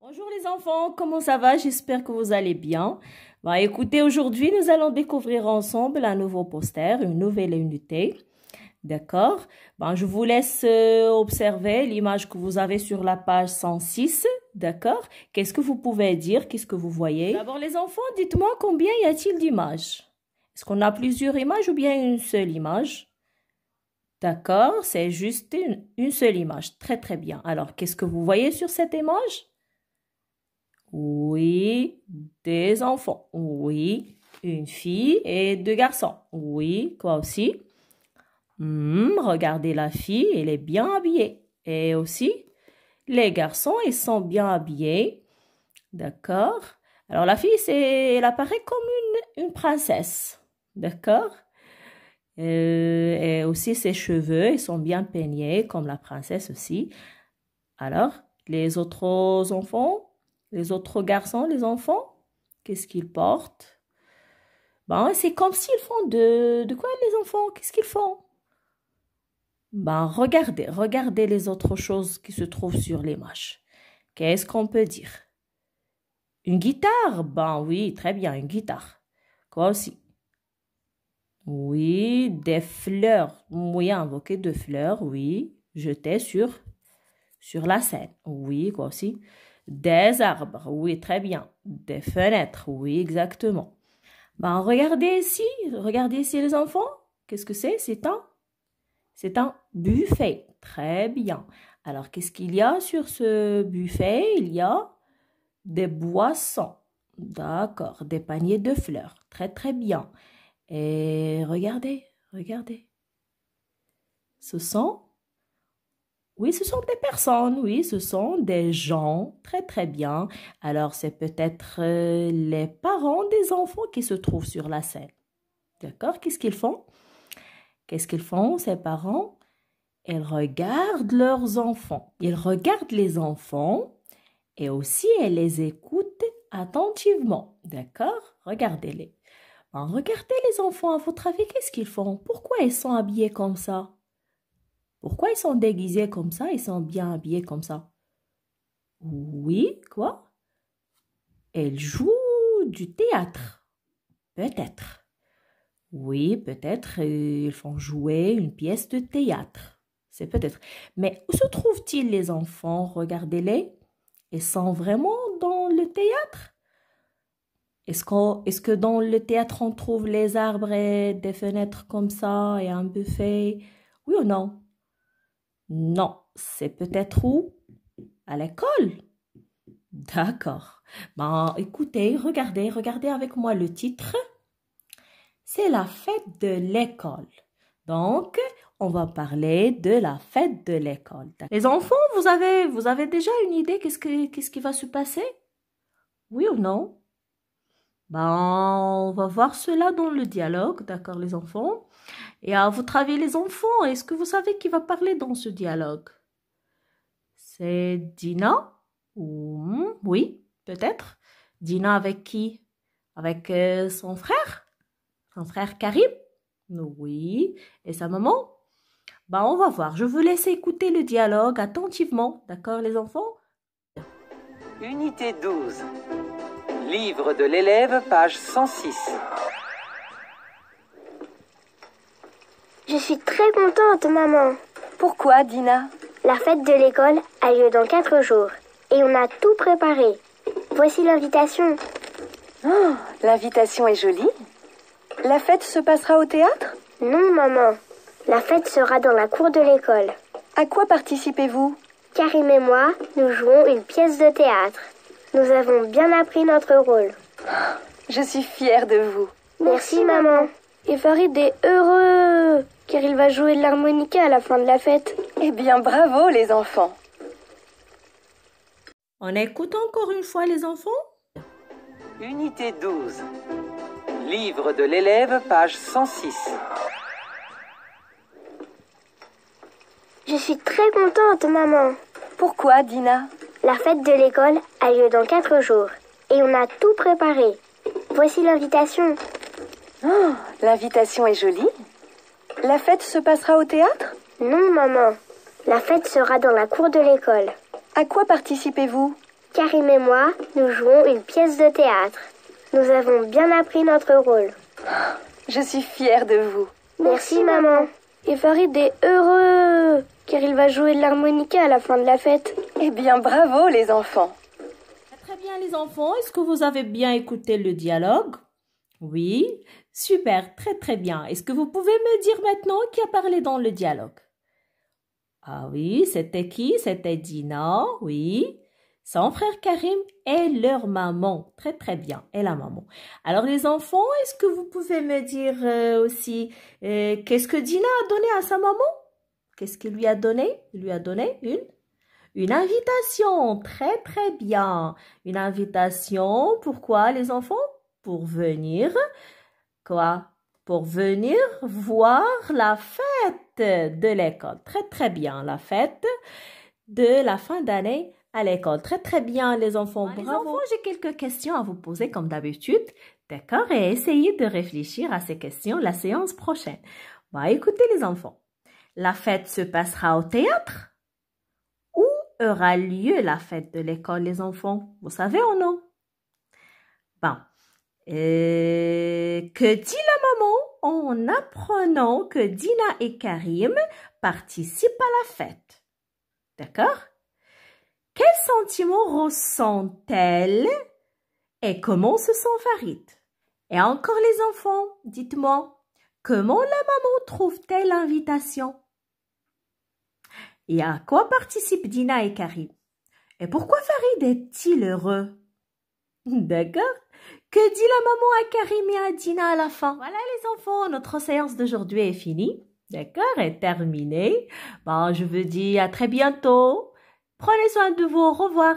Bonjour les enfants, comment ça va J'espère que vous allez bien. Bah écoutez, aujourd'hui nous allons découvrir ensemble un nouveau poster, une nouvelle unité. D'accord ben, Je vous laisse euh, observer l'image que vous avez sur la page 106. D'accord Qu'est-ce que vous pouvez dire Qu'est-ce que vous voyez D'abord les enfants, dites-moi combien y a-t-il d'images Est-ce qu'on a plusieurs images ou bien une seule image D'accord, c'est juste une, seule image. Très, très bien. Alors, qu'est-ce que vous voyez sur cette image oui, des enfants. Oui, une fille et deux garçons. Oui, quoi aussi. Hmm, regardez la fille, elle est bien habillée. Et aussi, les garçons, ils sont bien habillés. D'accord Alors la fille, elle apparaît comme une, princesse. D'accord euh, Et aussi, ses cheveux, ils sont bien peignés, comme la princesse aussi. Alors, les autres enfants les autres garçons, les enfants, qu'est-ce qu'ils portent ben, C'est comme s'ils font de... De quoi les enfants Qu'est-ce qu'ils font ben, regardez, regardez les autres choses qui se trouvent sur les l'image. Qu'est-ce qu'on peut dire Une guitare Ben oui, très bien, une guitare. Quoi aussi Oui, des fleurs. Oui, invoquer de fleurs, oui, jetées sur, sur la scène. Oui, quoi aussi des arbres, oui, très bien. Des fenêtres, oui, exactement. Ben, regardez ici, regardez ici les enfants. Qu'est-ce que c'est C'est un, c'est un buffet. Très bien. Alors, qu'est-ce qu'il y a sur ce buffet Il y a des boissons. D'accord, des paniers de fleurs. Très, très bien. Et regardez, regardez. Ce sont oui, ce sont des personnes, oui, ce sont des gens, très très bien. Alors c'est peut-être euh, les parents des enfants qui se trouvent sur la scène. D'accord Qu'est-ce qu'ils font Qu'est-ce qu'ils font, ces parents Ils regardent leurs enfants. Ils regardent les enfants et aussi ils les écoutent attentivement. D'accord Regardez-les. Ben, regardez les enfants, à votre avis, qu'est-ce qu'ils font Pourquoi ils sont habillés comme ça pourquoi ils sont déguisés comme ça Ils sont bien habillés comme ça Oui, quoi Elles jouent du théâtre. Peut-être. Oui, peut-être euh, ils font jouer une pièce de théâtre. C'est peut-être. Mais où se trouvent-ils les enfants Regardez-les. Ils sont vraiment dans le théâtre Est-ce que dans le théâtre on trouve les arbres et des fenêtres comme ça et un buffet Oui ou non non, c'est peut-être où À l'école D'accord. Ben, écoutez, regardez, regardez avec moi le titre. C'est la fête de l'école. Donc, on va parler de la fête de l'école. Les enfants, vous avez, vous avez déjà une idée quest qu'est-ce qui va se passer Oui ou non ben, on va voir cela dans le dialogue, d'accord les enfants Et à vous travailler les enfants, est-ce que vous savez qui va parler dans ce dialogue C'est Dina Oui, peut-être. Dina avec qui Avec euh, son frère Son frère Karim Oui. Et sa maman ben, on va voir. Je vous laisse écouter le dialogue attentivement, d'accord les enfants Unité 12. Livre de l'élève, page 106. Je suis très contente, maman. Pourquoi, Dina La fête de l'école a lieu dans quatre jours et on a tout préparé. Voici l'invitation. Oh, l'invitation est jolie. La fête se passera au théâtre Non, maman. La fête sera dans la cour de l'école. À quoi participez-vous Karim et moi, nous jouons une pièce de théâtre. Nous avons bien appris notre rôle. Je suis fière de vous. Merci, maman. Et Farid est heureux, car il va jouer de l'harmonica à la fin de la fête. Eh bien, bravo les enfants. On écoute encore une fois les enfants Unité 12. Livre de l'élève, page 106. Je suis très contente, maman. Pourquoi, Dina La fête de l'école, a lieu dans quatre jours et on a tout préparé. Voici l'invitation. Oh, l'invitation est jolie. La fête se passera au théâtre Non, maman. La fête sera dans la cour de l'école. À quoi participez-vous Karim et moi, nous jouons une pièce de théâtre. Nous avons bien appris notre rôle. Je suis fière de vous. Merci, Merci maman. Et Farid est heureux, car il va jouer de l'harmonica à la fin de la fête. Eh bien, bravo les enfants bien les enfants Est-ce que vous avez bien écouté le dialogue Oui, super, très très bien. Est-ce que vous pouvez me dire maintenant qui a parlé dans le dialogue Ah oui, c'était qui C'était Dina, oui. Son frère Karim et leur maman. Très très bien, et la maman. Alors les enfants, est-ce que vous pouvez me dire euh, aussi euh, qu'est-ce que Dina a donné à sa maman Qu'est-ce qu'il lui a donné lui a donné une une invitation, très très bien. Une invitation, pourquoi les enfants Pour venir, quoi Pour venir voir la fête de l'école. Très très bien, la fête de la fin d'année à l'école. Très très bien les enfants, ah, bravo. j'ai quelques questions à vous poser comme d'habitude. D'accord Et essayez de réfléchir à ces questions la séance prochaine. Bon, bah, écoutez les enfants, la fête se passera au théâtre aura lieu la fête de l'école, les enfants. Vous savez ou non? Bon. Euh, que dit la maman en apprenant que Dina et Karim participent à la fête? D'accord? Quels sentiments ressent-elle et comment se sent Farid? Et encore les enfants, dites-moi, comment la maman trouve-t-elle l'invitation? Et à quoi participent Dina et Karim Et pourquoi Farid est-il heureux D'accord Que dit la maman à Karim et à Dina à la fin Voilà les enfants, notre séance d'aujourd'hui est finie. D'accord Est terminée. Bon, bah, je vous dis à très bientôt. Prenez soin de vous. Au revoir.